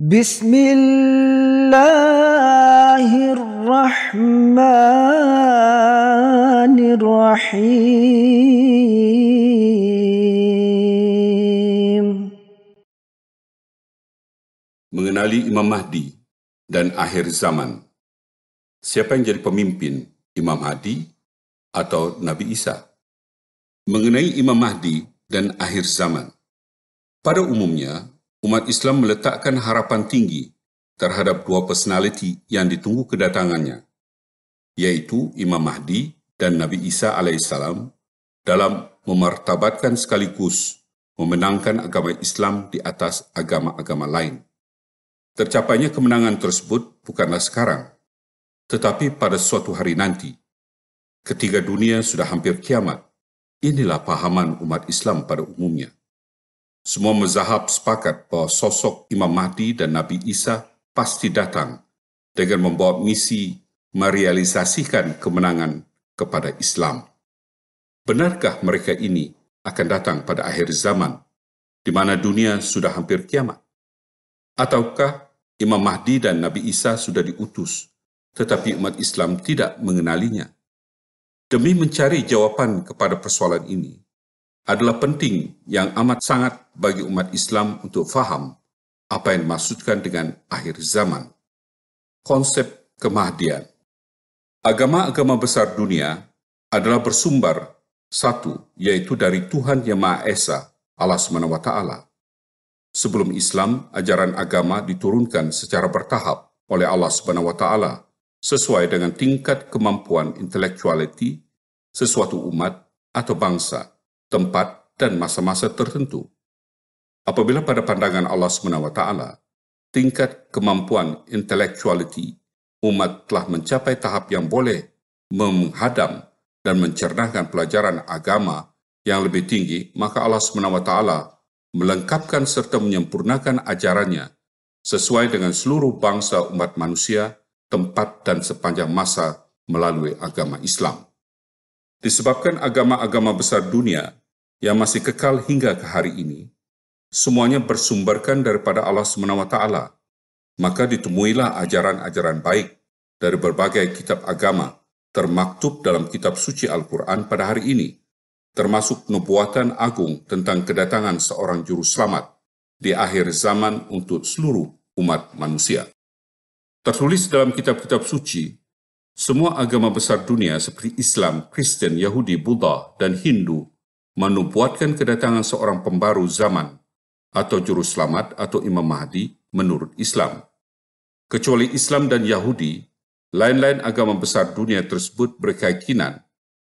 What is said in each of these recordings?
بسم الله الرحمن الرحيم Mengenali Imam Mahdi dan akhir zaman. Siapa yang jadi pemimpin, Imam Mahdi atau Nabi Isa? Mengenai Imam Mahdi dan akhir zaman. Pada umumnya, umat Islam meletakkan harapan tinggi terhadap dua personality yang ditunggu kedatangannya, yaitu Imam Mahdi dan Nabi Isa alaihissalam dalam memartabatkan sekaligus memenangkan agama Islam di atas agama-agama lain. Tercapainya kemenangan tersebut bukanlah sekarang, tetapi pada suatu hari nanti. Ketiga dunia sudah hampir kiamat. Inilah pahaman umat Islam pada umumnya. Semua mazhab sepakat bahwa sosok Imam Mahdi dan Nabi Isa pasti datang dengan membawa misi merealisasikan kemenangan kepada Islam. Benarkah mereka ini akan datang pada akhir zaman, di mana dunia sudah hampir kiamat? Ataukah Imam Mahdi dan Nabi Isa sudah diutus, tetapi umat Islam tidak mengenalinya? Demi mencari jawaban kepada persoalan ini, adalah penting yang amat sangat bagi umat Islam untuk faham apa yang dimaksudkan dengan akhir zaman. Konsep kemahdian. Agama-agama besar dunia adalah bersumber satu, yaitu dari Tuhan Yang Maha Esa, Allah SWT. Sebelum Islam, ajaran agama diturunkan secara bertahap oleh Allah Subhanahu wa taala sesuai dengan tingkat kemampuan intelektualiti sesuatu umat atau bangsa tempat, dan masa-masa tertentu. Apabila pada pandangan Allah SWT, tingkat kemampuan intelektualiti umat telah mencapai tahap yang boleh menghadam dan mencernahkan pelajaran agama yang lebih tinggi, maka Allah SWT melengkapkan serta menyempurnakan ajarannya sesuai dengan seluruh bangsa umat manusia, tempat, dan sepanjang masa melalui agama Islam. Disebabkan agama-agama besar dunia yang masih kekal hingga ke hari ini, semuanya bersumberkan daripada Allah SWT. Maka ditemuilah ajaran-ajaran baik dari berbagai kitab agama termaktub dalam kitab suci Al-Quran pada hari ini, termasuk nubuatan agung tentang kedatangan seorang juru selamat di akhir zaman untuk seluruh umat manusia. Tertulis dalam kitab-kitab suci, semua agama besar dunia seperti Islam, Kristen, Yahudi, Buddha, dan Hindu menubuatkan kedatangan seorang pembaru zaman atau juru selamat atau Imam Mahdi menurut Islam. Kecuali Islam dan Yahudi, lain-lain agama besar dunia tersebut berkeyakinan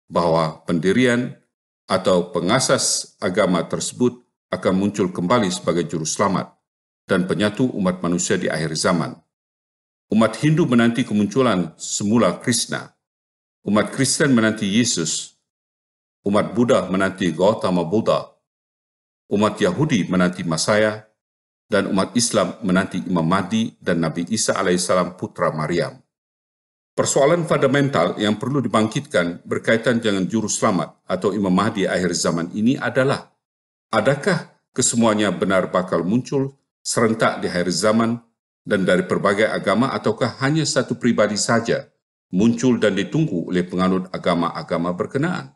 bahwa pendirian atau pengasas agama tersebut akan muncul kembali sebagai juru selamat dan penyatu umat manusia di akhir zaman. Umat Hindu menanti kemunculan semula Krishna. Umat Kristen menanti Yesus Umat Buddha menanti Gautama Buddha, umat Yahudi menanti Masaya, dan umat Islam menanti Imam Mahdi dan Nabi Isa alaihissalam putra Maryam. Persoalan fundamental yang perlu dibangkitkan berkaitan dengan juru selamat atau Imam Mahdi akhir zaman ini adalah adakah kesemuanya benar bakal muncul serentak di akhir zaman dan dari berbagai agama ataukah hanya satu pribadi saja muncul dan ditunggu oleh penganut agama-agama berkenaan?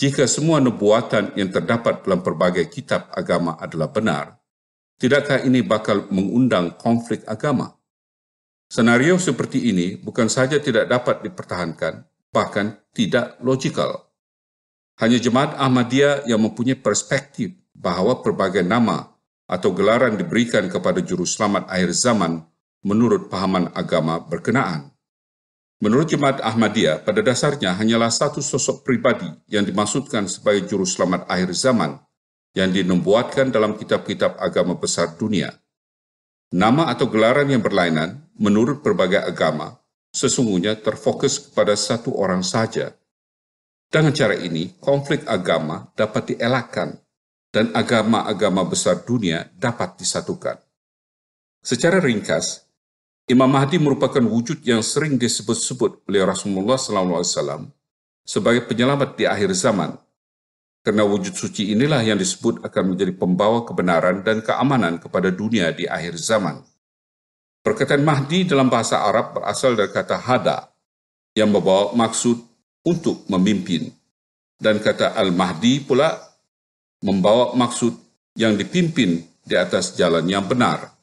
jika semua nubuatan yang terdapat dalam berbagai kitab agama adalah benar, tidakkah ini bakal mengundang konflik agama? Senario seperti ini bukan saja tidak dapat dipertahankan, bahkan tidak logikal. Hanya jemaat Ahmadiyah yang mempunyai perspektif bahwa berbagai nama atau gelaran diberikan kepada juru selamat akhir zaman menurut pahaman agama berkenaan. Menurut jemaat Ahmadiyah, pada dasarnya hanyalah satu sosok pribadi yang dimaksudkan sebagai juru selamat akhir zaman yang dinembuatkan dalam kitab-kitab agama besar dunia. Nama atau gelaran yang berlainan menurut berbagai agama sesungguhnya terfokus kepada satu orang saja. Dengan cara ini, konflik agama dapat dielakkan dan agama-agama besar dunia dapat disatukan. Secara ringkas, Imam Mahdi merupakan wujud yang sering disebut-sebut oleh Rasulullah SAW sebagai penyelamat di akhir zaman. Karena wujud suci inilah yang disebut akan menjadi pembawa kebenaran dan keamanan kepada dunia di akhir zaman. Perkataan Mahdi dalam bahasa Arab berasal dari kata hada yang membawa maksud untuk memimpin. Dan kata Al-Mahdi pula membawa maksud yang dipimpin di atas jalan yang benar.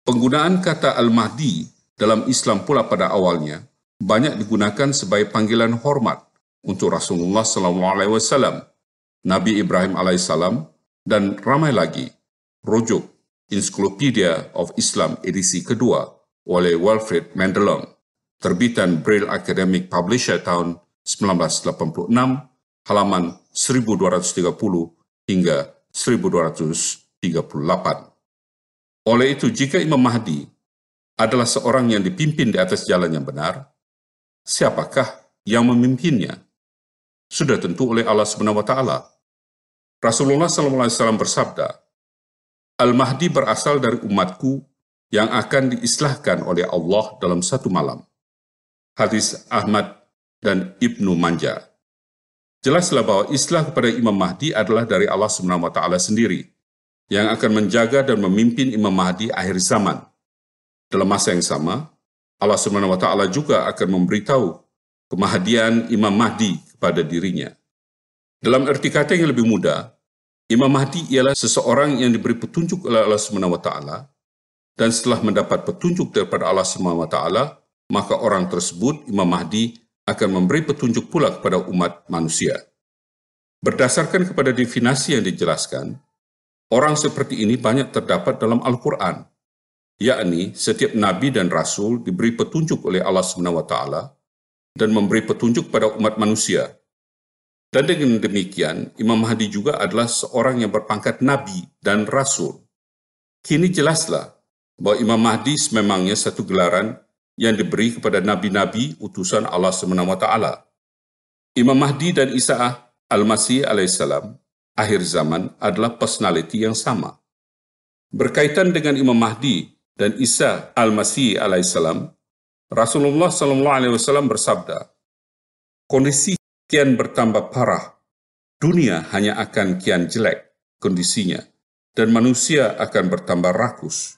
Penggunaan kata Al-Mahdi dalam Islam pula pada awalnya banyak digunakan sebagai panggilan hormat untuk Rasulullah SAW, Nabi Ibrahim alaihissalam, dan ramai lagi. Rujuk Encyclopedia of Islam edisi kedua oleh Wilfred Mendelong, terbitan Braille Academic Publisher tahun 1986, halaman 1230 hingga 1238. Oleh itu, jika Imam Mahdi adalah seorang yang dipimpin di atas jalan yang benar, siapakah yang memimpinnya? Sudah tentu oleh Allah Subhanahu wa taala. Rasulullah SAW bersabda, Al-Mahdi berasal dari umatku yang akan diislahkan oleh Allah dalam satu malam. Hadis Ahmad dan Ibnu Manja. Jelaslah bahwa islah kepada Imam Mahdi adalah dari Allah Subhanahu wa taala sendiri yang akan menjaga dan memimpin Imam Mahdi akhir zaman. Dalam masa yang sama, Allah Subhanahu wa taala juga akan memberitahu kemahdian Imam Mahdi kepada dirinya. Dalam erti kata yang lebih mudah, Imam Mahdi ialah seseorang yang diberi petunjuk oleh Allah Subhanahu wa taala dan setelah mendapat petunjuk daripada Allah Subhanahu wa taala, maka orang tersebut Imam Mahdi akan memberi petunjuk pula kepada umat manusia. Berdasarkan kepada definisi yang dijelaskan, Orang seperti ini banyak terdapat dalam Al-Quran, yakni setiap nabi dan rasul diberi petunjuk oleh Allah Swt dan memberi petunjuk pada umat manusia. Dan dengan demikian, Imam Mahdi juga adalah seorang yang berpangkat nabi dan rasul. Kini jelaslah bahwa Imam Mahdi memangnya satu gelaran yang diberi kepada nabi-nabi utusan Allah Swt. Imam Mahdi dan Isa al-Masih alaihissalam akhir zaman adalah personality yang sama. Berkaitan dengan Imam Mahdi dan Isa al-Masih alaihissalam, Rasulullah SAW alaihi wasallam bersabda, kondisi kian bertambah parah, dunia hanya akan kian jelek kondisinya, dan manusia akan bertambah rakus.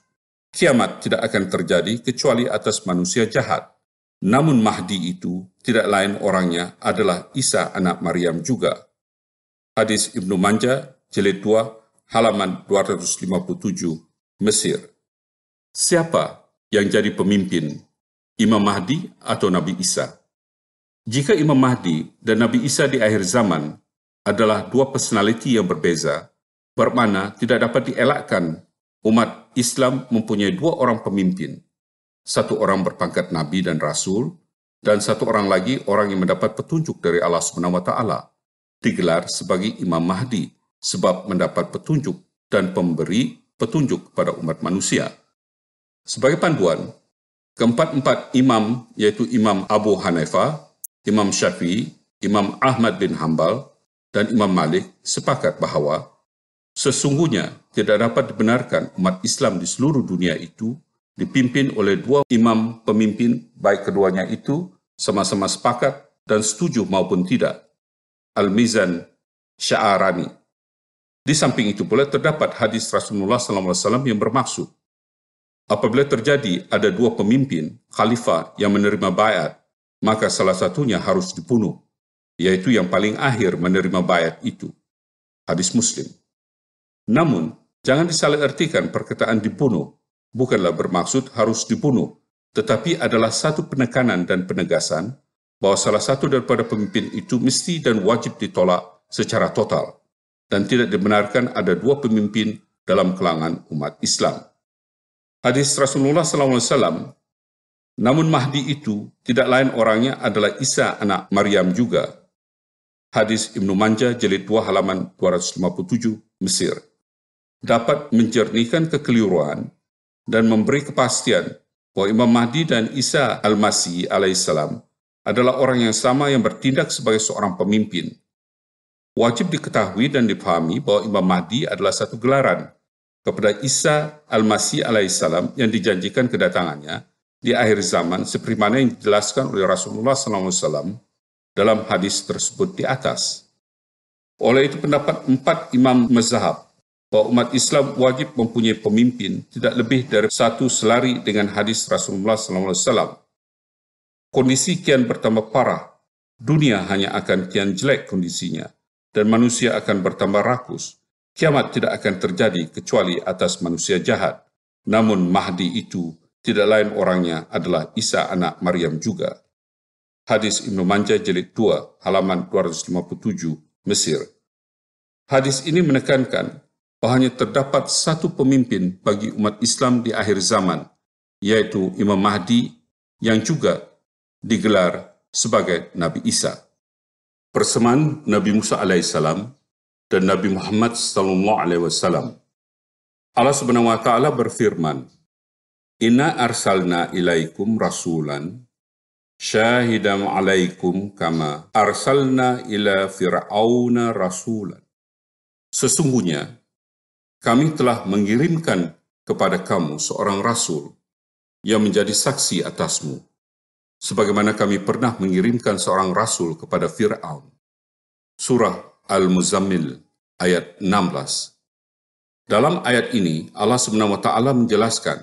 Kiamat tidak akan terjadi kecuali atas manusia jahat. Namun Mahdi itu tidak lain orangnya adalah Isa anak Maryam juga, hadis Ibnu Manja, jilid 2, halaman 257, Mesir. Siapa yang jadi pemimpin? Imam Mahdi atau Nabi Isa? Jika Imam Mahdi dan Nabi Isa di akhir zaman adalah dua personality yang berbeza, bermana tidak dapat dielakkan umat Islam mempunyai dua orang pemimpin. Satu orang berpangkat Nabi dan Rasul, dan satu orang lagi orang yang mendapat petunjuk dari Allah SWT digelar sebagai Imam Mahdi sebab mendapat petunjuk dan pemberi petunjuk kepada umat manusia. Sebagai panduan, keempat-empat imam yaitu Imam Abu Hanifah, Imam Syafi'i, Imam Ahmad bin Hambal, dan Imam Malik sepakat bahawa sesungguhnya tidak dapat dibenarkan umat Islam di seluruh dunia itu dipimpin oleh dua imam pemimpin, baik keduanya itu sama-sama sepakat dan setuju maupun tidak Al-Mizan Sya'arani. Di samping itu pula terdapat hadis Rasulullah SAW yang bermaksud, apabila terjadi ada dua pemimpin, khalifah yang menerima bayat, maka salah satunya harus dibunuh, yaitu yang paling akhir menerima bayat itu. Hadis Muslim. Namun, jangan disalahartikan perkataan dibunuh, bukanlah bermaksud harus dibunuh, tetapi adalah satu penekanan dan penegasan bahwa salah satu daripada pemimpin itu mesti dan wajib ditolak secara total dan tidak dibenarkan ada dua pemimpin dalam kelangan umat Islam. Hadis Rasulullah SAW, namun Mahdi itu tidak lain orangnya adalah Isa anak Maryam juga. Hadis Ibnu Manja jilid 2 halaman 257 Mesir. Dapat menjernihkan kekeliruan dan memberi kepastian bahwa Imam Mahdi dan Isa al-Masih alaihissalam adalah orang yang sama yang bertindak sebagai seorang pemimpin. Wajib diketahui dan dipahami bahwa Imam Mahdi adalah satu gelaran kepada Isa Al-Masih alaihissalam yang dijanjikan kedatangannya di akhir zaman seperti mana yang dijelaskan oleh Rasulullah SAW dalam hadis tersebut di atas. Oleh itu pendapat empat imam mazhab bahwa umat Islam wajib mempunyai pemimpin tidak lebih dari satu selari dengan hadis Rasulullah SAW kondisi kian bertambah parah, dunia hanya akan kian jelek kondisinya, dan manusia akan bertambah rakus. Kiamat tidak akan terjadi kecuali atas manusia jahat. Namun Mahdi itu tidak lain orangnya adalah Isa anak Maryam juga. Hadis Ibnu Manja jilid 2 halaman 257 Mesir. Hadis ini menekankan bahwa hanya terdapat satu pemimpin bagi umat Islam di akhir zaman, yaitu Imam Mahdi yang juga digelar sebagai Nabi Isa. Persamaan Nabi Musa alaihissalam dan Nabi Muhammad sallallahu alaihi wasallam. Allah Subhanahu wa taala berfirman, "Inna arsalna ilaikum rasulan syahidam alaikum kama arsalna ila fir'auna rasulan." Sesungguhnya kami telah mengirimkan kepada kamu seorang rasul yang menjadi saksi atasmu sebagaimana kami pernah mengirimkan seorang rasul kepada Fir'aun. Surah Al-Muzammil ayat 16. Dalam ayat ini, Allah SWT menjelaskan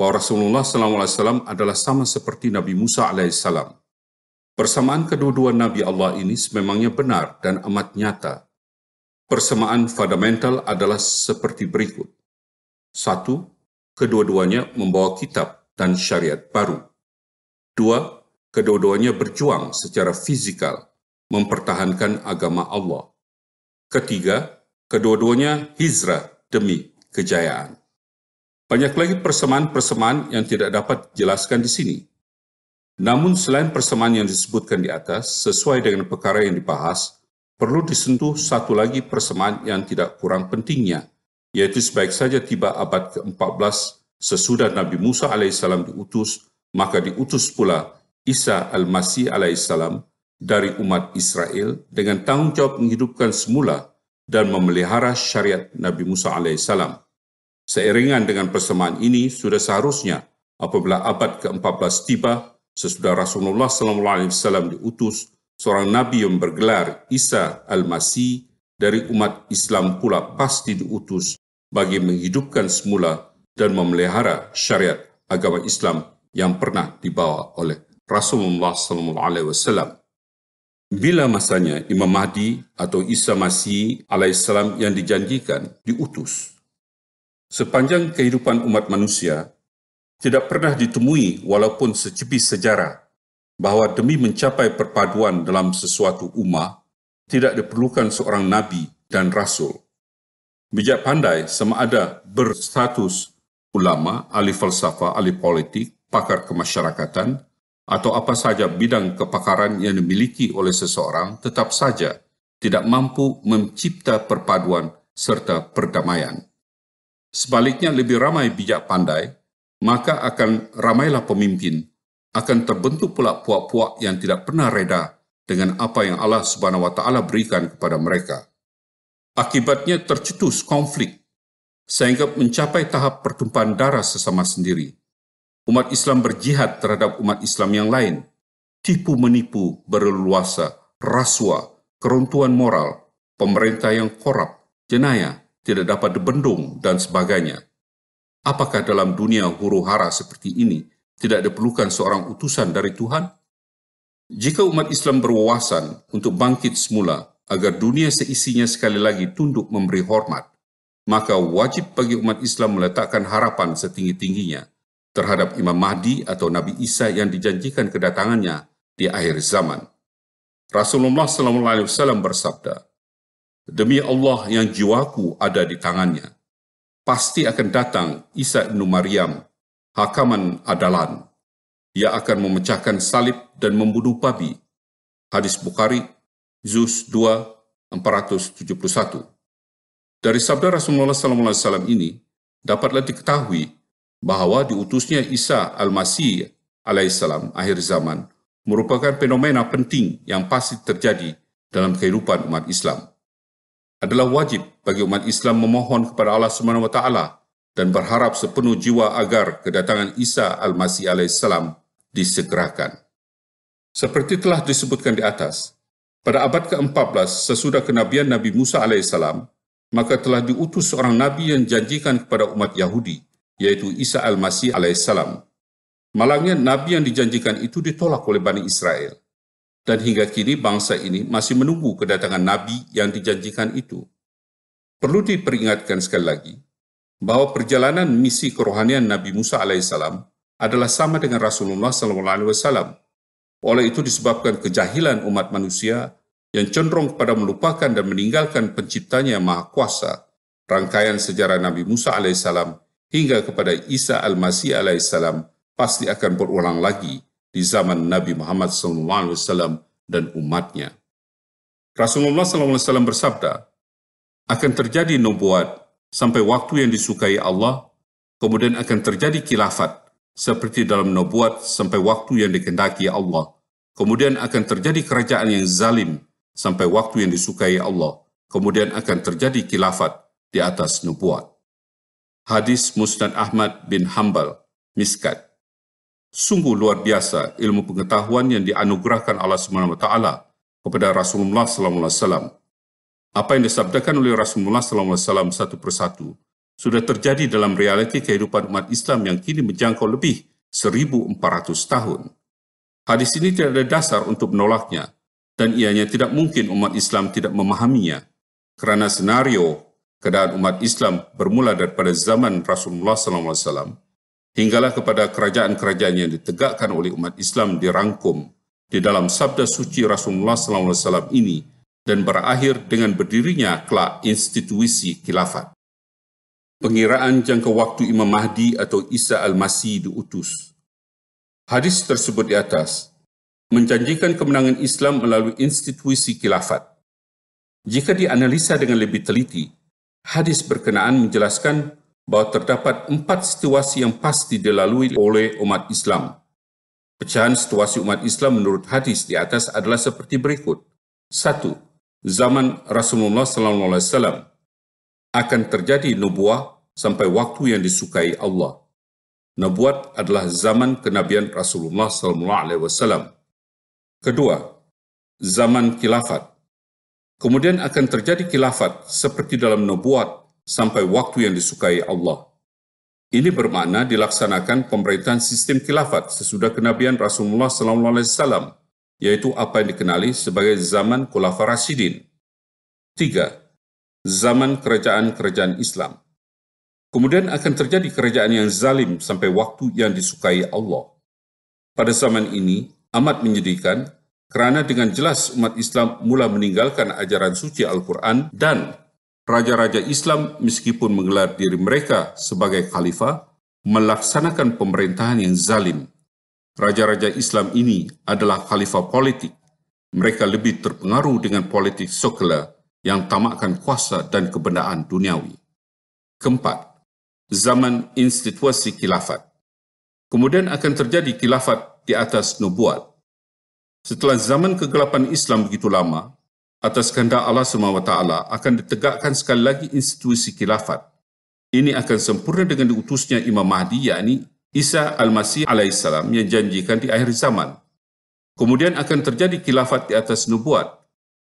bahwa Rasulullah SAW adalah sama seperti Nabi Musa alaihissalam. Persamaan kedua-dua Nabi Allah ini sememangnya benar dan amat nyata. Persamaan fundamental adalah seperti berikut. Satu, kedua-duanya membawa kitab dan syariat baru. Dua, kedua-duanya berjuang secara fizikal mempertahankan agama Allah. Ketiga, kedua-duanya hijrah demi kejayaan. Banyak lagi persamaan-persamaan yang tidak dapat dijelaskan di sini. Namun selain persamaan yang disebutkan di atas, sesuai dengan perkara yang dibahas, perlu disentuh satu lagi persamaan yang tidak kurang pentingnya, yaitu sebaik saja tiba abad ke-14 sesudah Nabi Musa alaihissalam diutus maka diutus pula Isa al-Masih alaihissalam dari umat Israel dengan tanggung jawab menghidupkan semula dan memelihara syariat Nabi Musa alaihissalam. Seiringan dengan persamaan ini, sudah seharusnya apabila abad ke-14 tiba, sesudah Rasulullah SAW diutus, seorang Nabi yang bergelar Isa al-Masih dari umat Islam pula pasti diutus bagi menghidupkan semula dan memelihara syariat agama Islam yang pernah dibawa oleh Rasulullah SAW. Bila masanya Imam Mahdi atau Isa Masih alaihissalam yang dijanjikan diutus. Sepanjang kehidupan umat manusia, tidak pernah ditemui walaupun sejepit sejarah bahwa demi mencapai perpaduan dalam sesuatu umat tidak diperlukan seorang nabi dan rasul. Bijak pandai sama ada berstatus ulama, ahli falsafah, ahli politik, pakar kemasyarakatan, atau apa saja bidang kepakaran yang dimiliki oleh seseorang tetap saja tidak mampu mencipta perpaduan serta perdamaian. Sebaliknya lebih ramai bijak pandai, maka akan ramailah pemimpin, akan terbentuk pula puak-puak yang tidak pernah reda dengan apa yang Allah Subhanahu wa taala berikan kepada mereka. Akibatnya tercetus konflik sehingga mencapai tahap pertumpahan darah sesama sendiri Umat Islam berjihad terhadap umat Islam yang lain. Tipu menipu, berleluasa, rasuah, keruntuhan moral, pemerintah yang korup, jenayah, tidak dapat dibendung, dan sebagainya. Apakah dalam dunia huru hara seperti ini tidak diperlukan seorang utusan dari Tuhan? Jika umat Islam berwawasan untuk bangkit semula agar dunia seisinya sekali lagi tunduk memberi hormat, maka wajib bagi umat Islam meletakkan harapan setinggi-tingginya – terhadap Imam Mahdi atau Nabi Isa yang dijanjikan kedatangannya di akhir zaman. Rasulullah SAW bersabda, Demi Allah yang jiwaku ada di tangannya, pasti akan datang Isa ibn Maryam, Hakaman Adalan. Ia akan memecahkan salib dan membunuh babi. Hadis Bukhari, Juz 2, 471. Dari sabda Rasulullah SAW ini, dapatlah diketahui bahwa diutusnya Isa al-Masih alaihissalam akhir zaman merupakan fenomena penting yang pasti terjadi dalam kehidupan umat Islam. Adalah wajib bagi umat Islam memohon kepada Allah Subhanahu wa taala dan berharap sepenuh jiwa agar kedatangan Isa al-Masih alaihissalam disegerakan. Seperti telah disebutkan di atas, pada abad ke-14 sesudah kenabian Nabi Musa alaihissalam, maka telah diutus seorang nabi yang janjikan kepada umat Yahudi yaitu Isa al-Masih alaihissalam. Malangnya nabi yang dijanjikan itu ditolak oleh Bani Israel. Dan hingga kini bangsa ini masih menunggu kedatangan nabi yang dijanjikan itu. Perlu diperingatkan sekali lagi bahwa perjalanan misi kerohanian Nabi Musa alaihissalam adalah sama dengan Rasulullah SAW. Oleh itu disebabkan kejahilan umat manusia yang cenderung kepada melupakan dan meninggalkan penciptanya yang maha kuasa, rangkaian sejarah Nabi Musa alaihissalam hingga kepada Isa Al-Masih alaihissalam pasti akan berulang lagi di zaman Nabi Muhammad SAW dan umatnya. Rasulullah SAW bersabda, akan terjadi nubuat sampai waktu yang disukai Allah, kemudian akan terjadi kilafat seperti dalam nubuat sampai waktu yang dikendaki Allah. Kemudian akan terjadi kerajaan yang zalim sampai waktu yang disukai Allah. Kemudian akan terjadi kilafat di atas nubuat. Hadis Musnad Ahmad bin Hambal, Miskat. Sungguh luar biasa ilmu pengetahuan yang dianugerahkan Allah SWT kepada Rasulullah SAW. Apa yang disabdakan oleh Rasulullah SAW satu persatu sudah terjadi dalam realiti kehidupan umat Islam yang kini menjangkau lebih 1400 tahun. Hadis ini tidak ada dasar untuk menolaknya, dan ianya tidak mungkin umat Islam tidak memahaminya. Kerana senario keadaan umat Islam bermula daripada zaman Rasulullah SAW hinggalah kepada kerajaan-kerajaan yang ditegakkan oleh umat Islam dirangkum di dalam sabda suci Rasulullah SAW ini dan berakhir dengan berdirinya kelak institusi khilafat. Pengiraan jangka waktu Imam Mahdi atau Isa Al-Masih diutus. Hadis tersebut di atas menjanjikan kemenangan Islam melalui institusi khilafat. Jika dianalisa dengan lebih teliti, Hadis berkenaan menjelaskan bahwa terdapat empat situasi yang pasti dilalui oleh umat Islam. Pecahan situasi umat Islam menurut hadis di atas adalah seperti berikut. satu, Zaman Rasulullah SAW akan terjadi nubuah sampai waktu yang disukai Allah. Nubuat adalah zaman kenabian Rasulullah SAW. Kedua, zaman khilafat Kemudian akan terjadi khilafat seperti dalam nubuat sampai waktu yang disukai Allah. Ini bermakna dilaksanakan pemerintahan sistem khilafat sesudah kenabian Rasulullah SAW, yaitu apa yang dikenali sebagai zaman Khulafa Rasidin. 3. Zaman kerajaan-kerajaan Islam. Kemudian akan terjadi kerajaan yang zalim sampai waktu yang disukai Allah. Pada zaman ini, amat menyedihkan karena dengan jelas umat Islam mula meninggalkan ajaran suci Al-Quran dan raja-raja Islam meskipun menggelar diri mereka sebagai khalifah, melaksanakan pemerintahan yang zalim. Raja-raja Islam ini adalah khalifah politik. Mereka lebih terpengaruh dengan politik sekuler yang tamakkan kuasa dan kebendaan duniawi. Keempat, zaman institusi khilafat. Kemudian akan terjadi khilafat di atas nubuat Setelah zaman kegelapan Islam begitu lama, atas kehendak Allah SWT akan ditegakkan sekali lagi institusi kilafat. Ini akan sempurna dengan diutusnya Imam Mahdi, yakni Isa Al-Masih AS yang janjikan di akhir zaman. Kemudian akan terjadi kilafat di atas nubuat,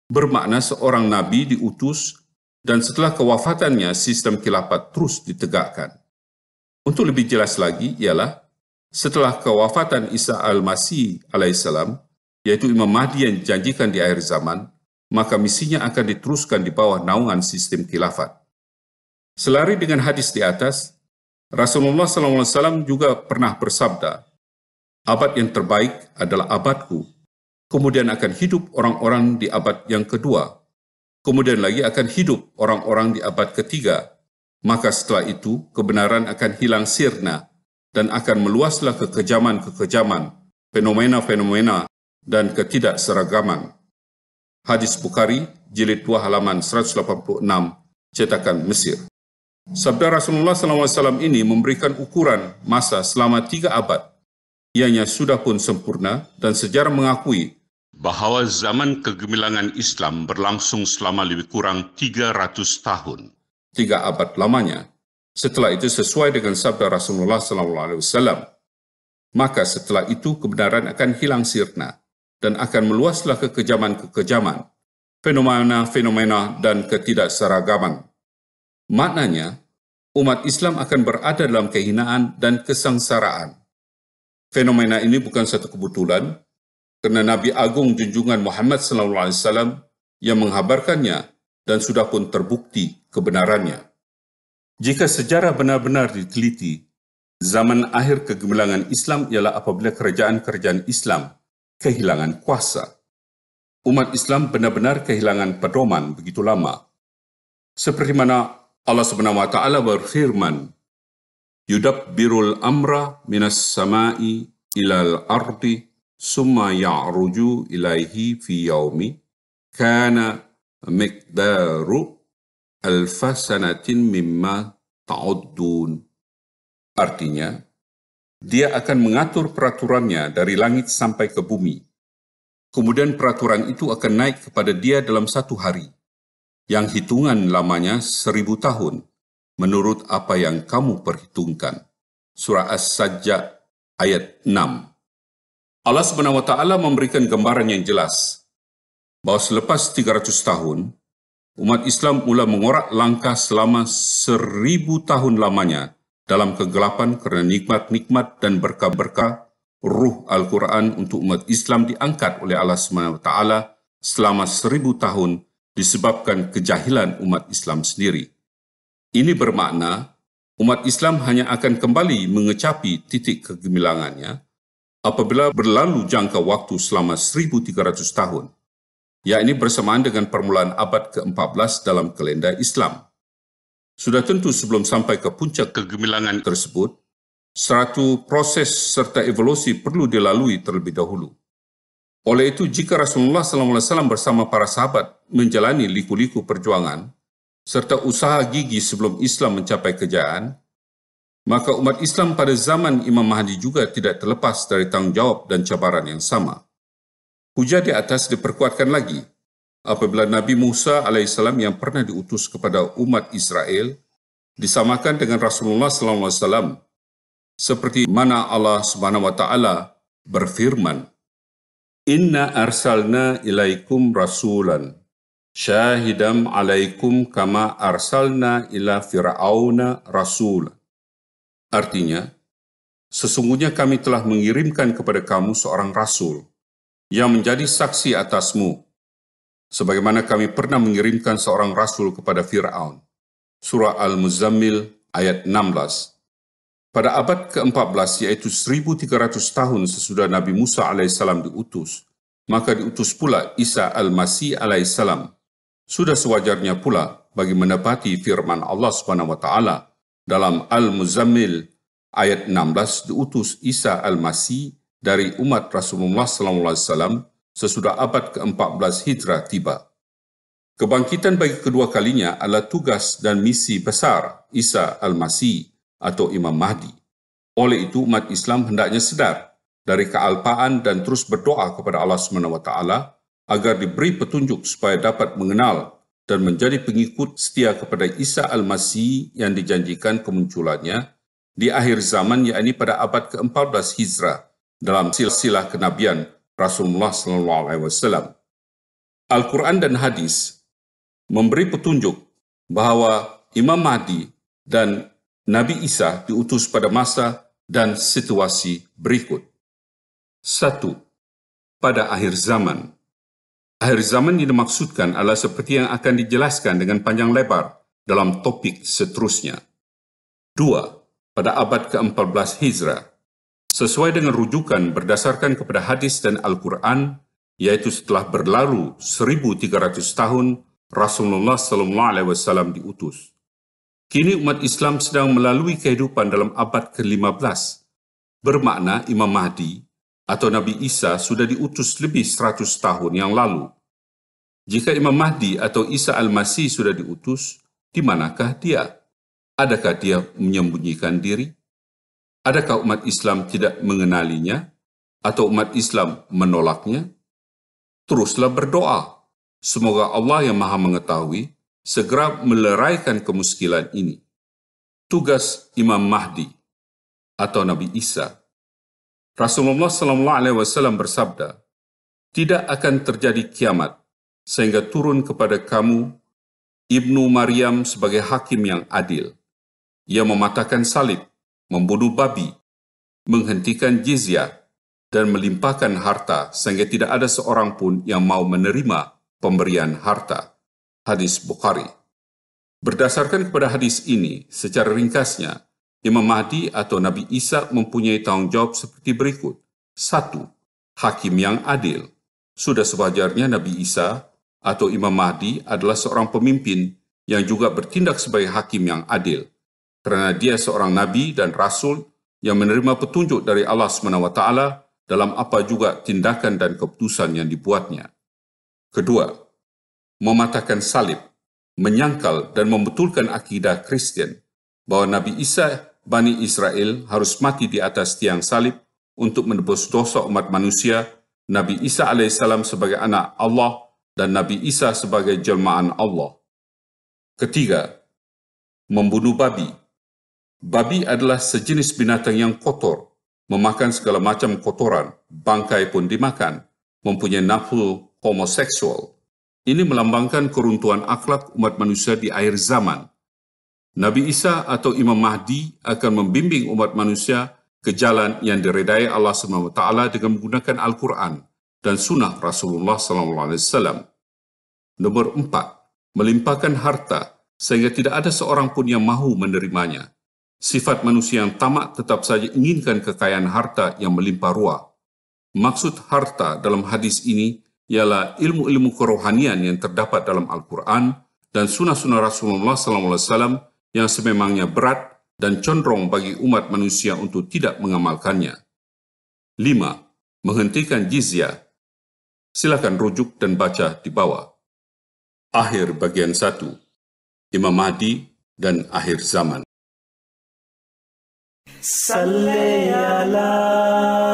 bermakna seorang Nabi diutus dan setelah kewafatannya sistem kilafat terus ditegakkan. Untuk lebih jelas lagi ialah, setelah kewafatan Isa Al-Masih alaihissalam, yaitu Imam Mahdi yang dijanjikan di akhir zaman, maka misinya akan diteruskan di bawah naungan sistem khilafat. Selari dengan hadis di atas, Rasulullah SAW juga pernah bersabda, abad yang terbaik adalah abadku, kemudian akan hidup orang-orang di abad yang kedua, kemudian lagi akan hidup orang-orang di abad ketiga, maka setelah itu kebenaran akan hilang sirna dan akan meluaslah kekejaman-kekejaman, fenomena-fenomena dan ketidakseragaman. Hadis Bukhari, jilid 2 halaman 186, cetakan Mesir. Sabda Rasulullah SAW ini memberikan ukuran masa selama tiga abad. Ianya sudah pun sempurna dan sejarah mengakui bahwa zaman kegemilangan Islam berlangsung selama lebih kurang 300 tahun. Tiga abad lamanya. Setelah itu sesuai dengan sabda Rasulullah SAW. Maka setelah itu kebenaran akan hilang sirna dan akan meluaslah kekejaman-kekejaman, fenomena-fenomena dan ketidakseragaman. Maknanya, umat Islam akan berada dalam kehinaan dan kesengsaraan. Fenomena ini bukan satu kebetulan, karena Nabi Agung junjungan Muhammad SAW yang menghabarkannya dan sudah pun terbukti kebenarannya. Jika sejarah benar-benar diteliti, zaman akhir kegemilangan Islam ialah apabila kerajaan-kerajaan Islam kehilangan kuasa. Umat Islam benar-benar kehilangan pedoman begitu lama. Seperti mana Allah Subhanahu wa taala berfirman, "Yudab birul amra minas sama'i ilal ardi summa ya'ruju ilaihi fi yaumi kana miqdaru alfasanatin mimma ta'uddun." Artinya, dia akan mengatur peraturannya dari langit sampai ke bumi. Kemudian peraturan itu akan naik kepada dia dalam satu hari, yang hitungan lamanya seribu tahun, menurut apa yang kamu perhitungkan. Surah As-Sajdah ayat 6. Allah Subhanahu wa taala memberikan gambaran yang jelas bahwa selepas 300 tahun umat Islam mula mengorak langkah selama seribu tahun lamanya dalam kegelapan karena nikmat-nikmat dan berkah-berkah ruh Al-Quran untuk umat Islam diangkat oleh Allah SWT selama seribu tahun disebabkan kejahilan umat Islam sendiri. Ini bermakna umat Islam hanya akan kembali mengecapi titik kegemilangannya apabila berlalu jangka waktu selama 1300 tahun, yakni bersamaan dengan permulaan abad ke-14 dalam kalender Islam. Sudah tentu sebelum sampai ke puncak kegemilangan tersebut, satu proses serta evolusi perlu dilalui terlebih dahulu. Oleh itu, jika Rasulullah SAW bersama para sahabat menjalani liku-liku perjuangan, serta usaha gigi sebelum Islam mencapai kejayaan, maka umat Islam pada zaman Imam Mahdi juga tidak terlepas dari tanggungjawab dan cabaran yang sama. Hujah di atas diperkuatkan lagi – apabila Nabi Musa alaihissalam yang pernah diutus kepada umat Israel disamakan dengan Rasulullah SAW seperti mana Allah Subhanahu wa taala berfirman Inna arsalna ilaikum rasulan syahidam alaikum kama arsalna ila fir'auna rasul. Artinya sesungguhnya kami telah mengirimkan kepada kamu seorang rasul yang menjadi saksi atasmu Sebagaimana kami pernah mengirimkan seorang rasul kepada Fir'aun. Surah Al-Muzammil ayat 16. Pada abad ke-14, yaitu 1300 tahun sesudah Nabi Musa alaihissalam diutus, maka diutus pula Isa al-Masih alaihissalam. Sudah sewajarnya pula bagi mendapati firman Allah Subhanahu wa taala dalam Al-Muzammil ayat 16 diutus Isa al-Masih dari umat Rasulullah sallallahu alaihi wasallam sesudah abad ke-14 Hijrah tiba. Kebangkitan bagi kedua kalinya adalah tugas dan misi besar Isa Al-Masih atau Imam Mahdi. Oleh itu umat Islam hendaknya sedar dari kealpaan dan terus berdoa kepada Allah SWT agar diberi petunjuk supaya dapat mengenal dan menjadi pengikut setia kepada Isa Al-Masih yang dijanjikan kemunculannya di akhir zaman yakni pada abad ke-14 Hijrah dalam silsilah kenabian Rasulullah sallallahu alaihi wasallam. Al-Quran dan hadis memberi petunjuk bahawa Imam Mahdi dan Nabi Isa diutus pada masa dan situasi berikut. Satu, pada akhir zaman. Akhir zaman yang dimaksudkan adalah seperti yang akan dijelaskan dengan panjang lebar dalam topik seterusnya. Dua, pada abad ke-14 Hijrah sesuai dengan rujukan berdasarkan kepada hadis dan Al-Quran, yaitu setelah berlalu 1300 tahun Rasulullah SAW Alaihi Wasallam diutus. Kini umat Islam sedang melalui kehidupan dalam abad ke-15, bermakna Imam Mahdi atau Nabi Isa sudah diutus lebih 100 tahun yang lalu. Jika Imam Mahdi atau Isa al-Masih sudah diutus, di manakah dia? Adakah dia menyembunyikan diri? Adakah umat Islam tidak mengenalinya atau umat Islam menolaknya? Teruslah berdoa. Semoga Allah yang Maha Mengetahui segera meleraikan kemuskilan ini. Tugas Imam Mahdi atau Nabi Isa. Rasulullah sallallahu alaihi wasallam bersabda, "Tidak akan terjadi kiamat sehingga turun kepada kamu Ibnu Maryam sebagai hakim yang adil. Ia mematahkan salib membunuh babi, menghentikan jizyah, dan melimpahkan harta sehingga tidak ada seorang pun yang mau menerima pemberian harta. Hadis Bukhari. Berdasarkan kepada hadis ini, secara ringkasnya, Imam Mahdi atau Nabi Isa mempunyai tanggung jawab seperti berikut. Satu, hakim yang adil. Sudah sewajarnya Nabi Isa atau Imam Mahdi adalah seorang pemimpin yang juga bertindak sebagai hakim yang adil. Karena dia seorang nabi dan rasul yang menerima petunjuk dari Allah SWT dalam apa juga tindakan dan keputusan yang dibuatnya. Kedua, mematahkan salib, menyangkal dan membetulkan akidah Kristen bahwa Nabi Isa Bani Israel harus mati di atas tiang salib untuk menebus dosa umat manusia, Nabi Isa alaihissalam sebagai anak Allah dan Nabi Isa sebagai jelmaan Allah. Ketiga, membunuh babi Babi adalah sejenis binatang yang kotor, memakan segala macam kotoran, bangkai pun dimakan, mempunyai nafsu homoseksual. Ini melambangkan keruntuhan akhlak umat manusia di akhir zaman. Nabi Isa atau Imam Mahdi akan membimbing umat manusia ke jalan yang diredai Allah SWT dengan menggunakan Al-Quran dan sunnah Rasulullah SAW. Nomor empat, melimpahkan harta sehingga tidak ada seorang pun yang mahu menerimanya. Sifat manusia yang tamak tetap saja inginkan kekayaan harta yang melimpah ruah. Maksud harta dalam hadis ini ialah ilmu-ilmu kerohanian yang terdapat dalam Al-Quran dan sunnah-sunnah Rasulullah SAW yang sememangnya berat dan condong bagi umat manusia untuk tidak mengamalkannya. 5. Menghentikan jizya. Silakan rujuk dan baca di bawah. Akhir bagian 1. Imam Mahdi dan akhir zaman. Salli Allah.